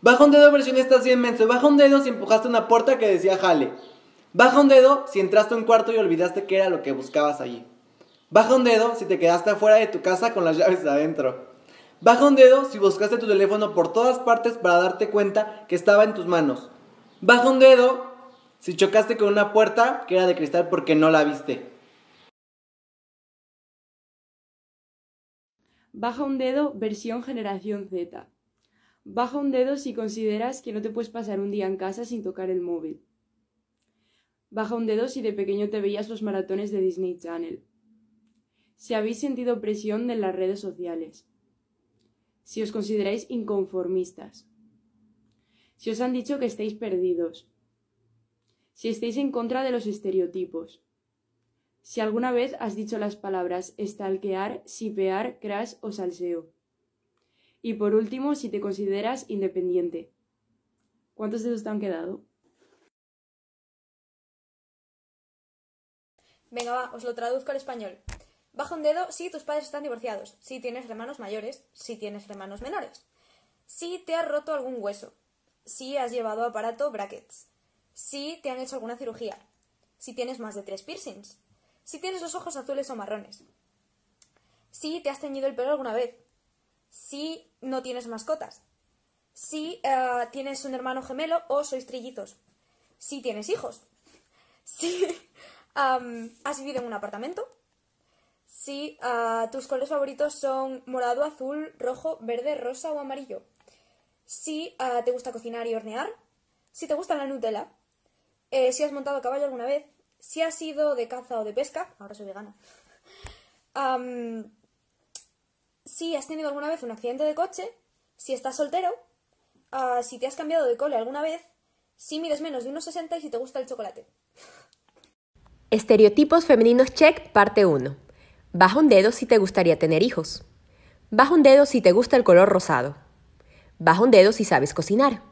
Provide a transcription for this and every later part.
Baja un dedo, versión estás si inmenso. Baja un dedo si empujaste una puerta que decía jale. Baja un dedo si entraste a un cuarto y olvidaste que era lo que buscabas allí. Baja un dedo si te quedaste afuera de tu casa con las llaves adentro. Baja un dedo si buscaste tu teléfono por todas partes para darte cuenta que estaba en tus manos. Baja un dedo si chocaste con una puerta que era de cristal porque no la viste. Baja un dedo versión generación Z. Baja un dedo si consideras que no te puedes pasar un día en casa sin tocar el móvil. Baja un dedo si de pequeño te veías los maratones de Disney Channel. Si habéis sentido presión de las redes sociales. Si os consideráis inconformistas. Si os han dicho que estáis perdidos. Si estáis en contra de los estereotipos. Si alguna vez has dicho las palabras estalquear, sipear, crash o salseo. Y por último, si te consideras independiente. ¿Cuántos dedos te han quedado? Venga, va, os lo traduzco al español. Bajo un dedo si tus padres están divorciados, si tienes hermanos mayores, si tienes hermanos menores, si te has roto algún hueso, si has llevado aparato brackets, si te han hecho alguna cirugía, si tienes más de tres piercings, si tienes los ojos azules o marrones, si te has teñido el pelo alguna vez, si no tienes mascotas, si eh, tienes un hermano gemelo o sois trillizos, si tienes hijos, si has vivido en un apartamento, si eh, tus colores favoritos son morado, azul, rojo, verde, rosa o amarillo, si eh, te gusta cocinar y hornear, si te gusta la Nutella, si has montado a caballo alguna vez, si has ido de caza o de pesca, ahora soy vegana. si has tenido alguna vez un accidente de coche, si estás soltero, ah, si te has cambiado de cole alguna vez, si mides menos de unos 60 y si te gusta el chocolate. Estereotipos femeninos check, parte 1. Baja un dedo si te gustaría tener hijos. Baja un dedo si te gusta el color rosado. Baja un dedo si sabes cocinar.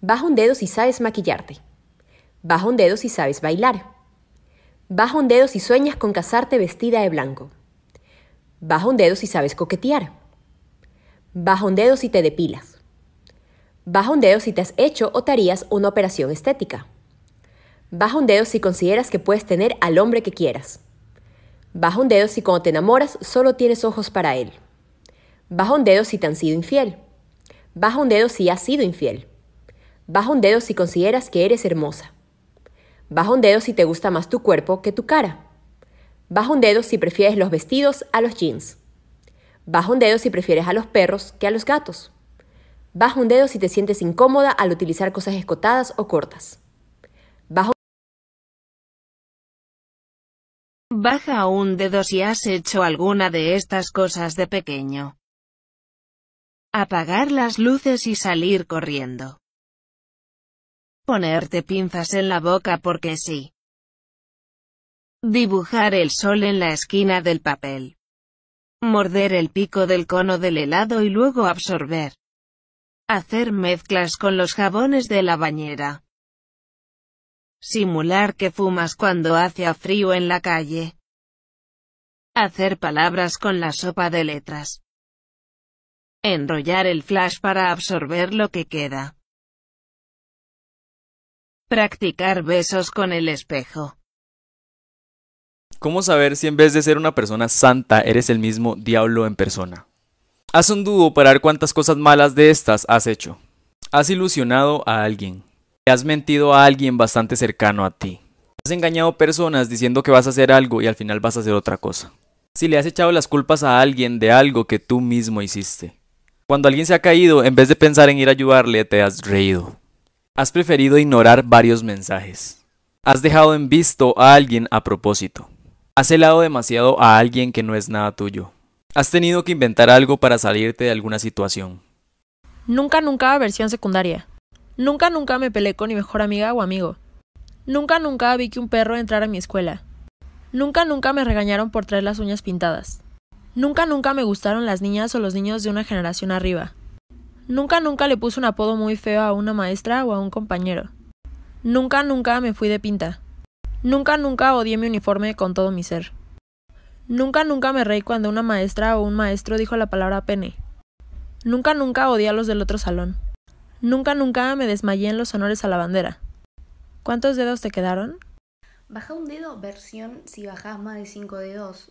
Baja un dedo si sabes maquillarte. Baja un dedo si sabes bailar. Baja un dedo si sueñas con casarte vestida de blanco. Baja un dedo si sabes coquetear. Baja un dedo si te depilas. Baja un dedo si te has hecho o te harías una operación estética. Baja un dedo si consideras que puedes tener al hombre que quieras. Baja un dedo si cuando te enamoras solo tienes ojos para él. Baja un dedo si te han sido infiel. Baja un dedo si has sido infiel. Baja un dedo si consideras que eres hermosa. Baja un dedo si te gusta más tu cuerpo que tu cara. Baja un dedo si prefieres los vestidos a los jeans. Baja un dedo si prefieres a los perros que a los gatos. Baja un dedo si te sientes incómoda al utilizar cosas escotadas o cortas. Baja un, un dedo si has hecho alguna de estas cosas de pequeño. Apagar las luces y salir corriendo. Ponerte pinzas en la boca porque sí. Dibujar el sol en la esquina del papel. Morder el pico del cono del helado y luego absorber. Hacer mezclas con los jabones de la bañera. Simular que fumas cuando hace frío en la calle. Hacer palabras con la sopa de letras. Enrollar el flash para absorber lo que queda. Practicar besos con el espejo. ¿Cómo saber si en vez de ser una persona santa eres el mismo diablo en persona? Haz un dúo para ver cuántas cosas malas de estas has hecho. Has ilusionado a alguien. Has mentido a alguien bastante cercano a ti. Has engañado personas diciendo que vas a hacer algo y al final vas a hacer otra cosa. Si le has echado las culpas a alguien de algo que tú mismo hiciste. Cuando alguien se ha caído, en vez de pensar en ir a ayudarle, te has reído. Has preferido ignorar varios mensajes. Has dejado en visto a alguien a propósito. Has helado demasiado a alguien que no es nada tuyo. Has tenido que inventar algo para salirte de alguna situación. Nunca, nunca, versión secundaria. Nunca, nunca me peleé con mi mejor amiga o amigo. Nunca, nunca vi que un perro entrara a mi escuela. Nunca, nunca me regañaron por traer las uñas pintadas. Nunca, nunca me gustaron las niñas o los niños de una generación arriba. Nunca, nunca le puse un apodo muy feo a una maestra o a un compañero. Nunca, nunca me fui de pinta. Nunca, nunca odié mi uniforme con todo mi ser. Nunca, nunca me reí cuando una maestra o un maestro dijo la palabra pene. Nunca, nunca odié a los del otro salón. Nunca, nunca me desmayé en los honores a la bandera. ¿Cuántos dedos te quedaron? Baja un dedo, versión si bajas más de cinco dedos.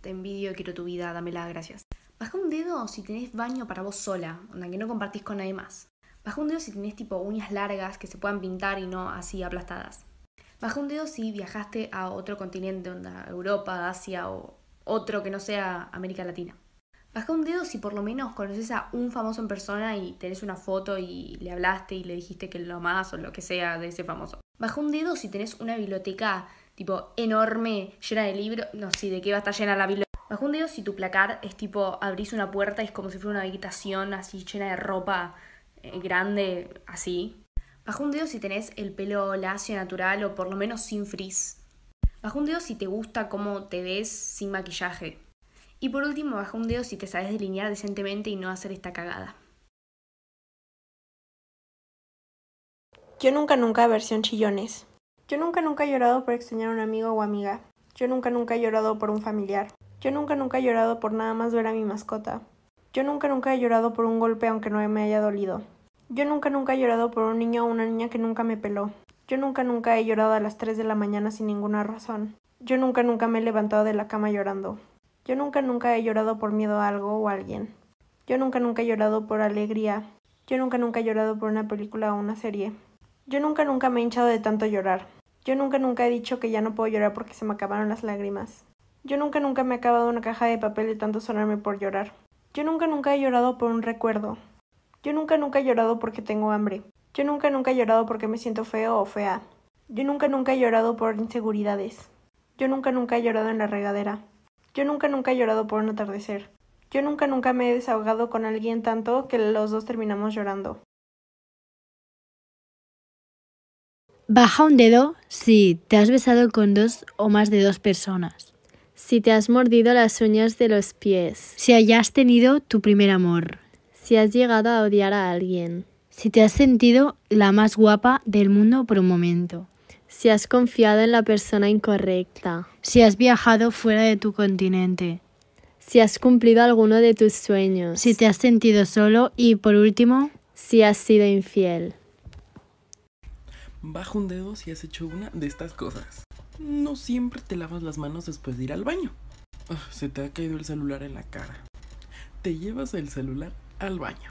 Te envidio, quiero tu vida, dámela, gracias. Baja un dedo si tenés baño para vos sola, donde que no compartís con nadie más. Baja un dedo si tenés tipo uñas largas que se puedan pintar y no así aplastadas. Baja un dedo si viajaste a otro continente, onda Europa, Asia o otro que no sea América Latina. Baja un dedo si por lo menos conoces a un famoso en persona y tenés una foto y le hablaste y le dijiste que lo más o lo que sea de ese famoso. Baja un dedo si tenés una biblioteca tipo enorme, llena de libros, no sé de qué va a estar llena la biblioteca. Baja un dedo si tu placar es tipo abrís una puerta y es como si fuera una habitación así llena de ropa eh, grande, así. Baja un dedo si tenés el pelo lacio, natural o por lo menos sin frizz. Baja un dedo si te gusta cómo te ves sin maquillaje. Y por último, baja un dedo si te sabes delinear decentemente y no hacer esta cagada. Yo nunca nunca versión chillones. Yo nunca nunca he llorado por extrañar a un amigo o amiga. Yo nunca nunca he llorado por un familiar. Yo nunca nunca he llorado por nada más ver a mi mascota. Yo nunca nunca he llorado por un golpe aunque no me haya dolido. Yo nunca, nunca he llorado por un niño o una niña que nunca me peló. Yo nunca, nunca he llorado a las 3 de la mañana sin ninguna razón. Yo nunca, nunca me he levantado de la cama llorando. Yo nunca, nunca he llorado por miedo a algo o a alguien. Yo nunca, nunca he llorado por alegría. Yo nunca, nunca he llorado por una película o una serie. Yo nunca, nunca me he hinchado de tanto llorar. Yo nunca, nunca he dicho que ya no puedo llorar porque se me acabaron las lágrimas. Yo nunca, nunca me he acabado una caja de papel de tanto sonarme por llorar. Yo nunca, nunca he llorado por un recuerdo. Yo nunca, nunca he llorado porque tengo hambre. Yo nunca, nunca he llorado porque me siento feo o fea. Yo nunca, nunca he llorado por inseguridades. Yo nunca, nunca he llorado en la regadera. Yo nunca, nunca he llorado por un atardecer. Yo nunca, nunca me he desahogado con alguien tanto que los dos terminamos llorando. Baja un dedo si te has besado con dos o más de dos personas. Si te has mordido las uñas de los pies. Si hayas tenido tu primer amor si has llegado a odiar a alguien, si te has sentido la más guapa del mundo por un momento, si has confiado en la persona incorrecta, si has viajado fuera de tu continente, si has cumplido alguno de tus sueños, si te has sentido solo y por último, si has sido infiel. Baja un dedo si has hecho una de estas cosas. No siempre te lavas las manos después de ir al baño. Ah, se te ha caído el celular en la cara. Te llevas el celular al baño.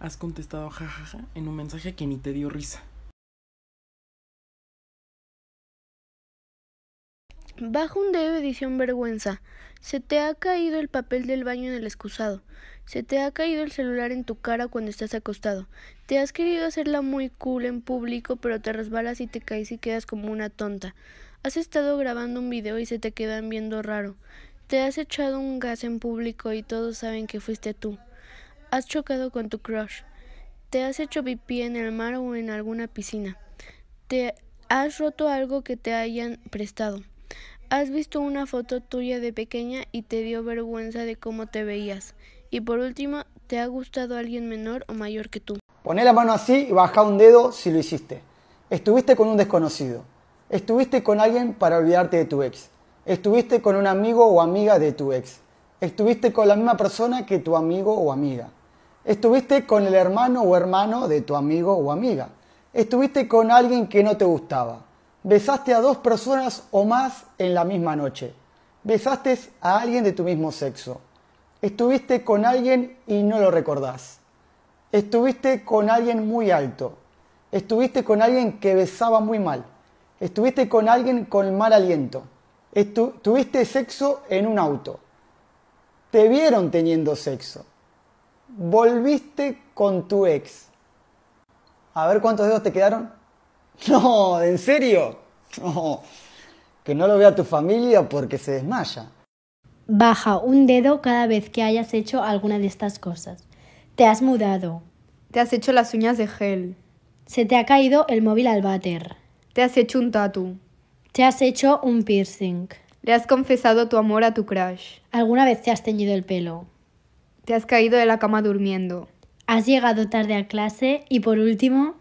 Has contestado jajaja en un mensaje que ni te dio risa. Bajo un dedo edición vergüenza. Se te ha caído el papel del baño en el excusado. Se te ha caído el celular en tu cara cuando estás acostado. Te has querido hacerla muy cool en público, pero te resbalas y te caes y quedas como una tonta. Has estado grabando un video y se te quedan viendo raro. Te has echado un gas en público y todos saben que fuiste tú. Has chocado con tu crush. Te has hecho pipí en el mar o en alguna piscina. Te has roto algo que te hayan prestado. Has visto una foto tuya de pequeña y te dio vergüenza de cómo te veías. Y por último, ¿te ha gustado alguien menor o mayor que tú? Poné la mano así y baja un dedo si lo hiciste. Estuviste con un desconocido. Estuviste con alguien para olvidarte de tu ex. Estuviste con un amigo o amiga de tu ex. Estuviste con la misma persona que tu amigo o amiga. Estuviste con el hermano o hermano de tu amigo o amiga. Estuviste con alguien que no te gustaba. Besaste a dos personas o más en la misma noche. Besaste a alguien de tu mismo sexo. Estuviste con alguien y no lo recordás. Estuviste con alguien muy alto. Estuviste con alguien que besaba muy mal. Estuviste con alguien con mal aliento. tuviste sexo en un auto. Te vieron teniendo sexo. Volviste con tu ex. A ver cuántos dedos te quedaron. No, ¿en serio? No. Que no lo vea tu familia porque se desmaya. Baja un dedo cada vez que hayas hecho alguna de estas cosas. Te has mudado. Te has hecho las uñas de gel. Se te ha caído el móvil al váter. Te has hecho un tatu. Te has hecho un piercing. Le has confesado tu amor a tu crush. ¿Alguna vez te has teñido el pelo? Te has caído de la cama durmiendo. Has llegado tarde a clase y por último,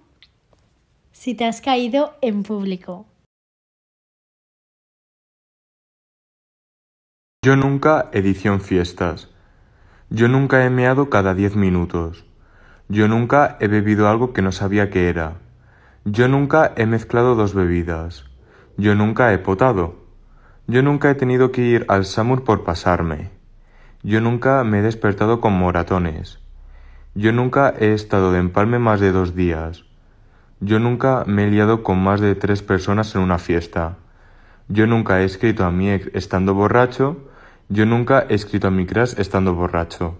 si te has caído en público. Yo nunca edición fiestas. Yo nunca he meado cada diez minutos. Yo nunca he bebido algo que no sabía que era. Yo nunca he mezclado dos bebidas. Yo nunca he potado. Yo nunca he tenido que ir al Samur por pasarme. Yo nunca me he despertado con moratones. Yo nunca he estado de empalme más de dos días. Yo nunca me he liado con más de tres personas en una fiesta. Yo nunca he escrito a mi ex estando borracho. Yo nunca he escrito a mi crush estando borracho.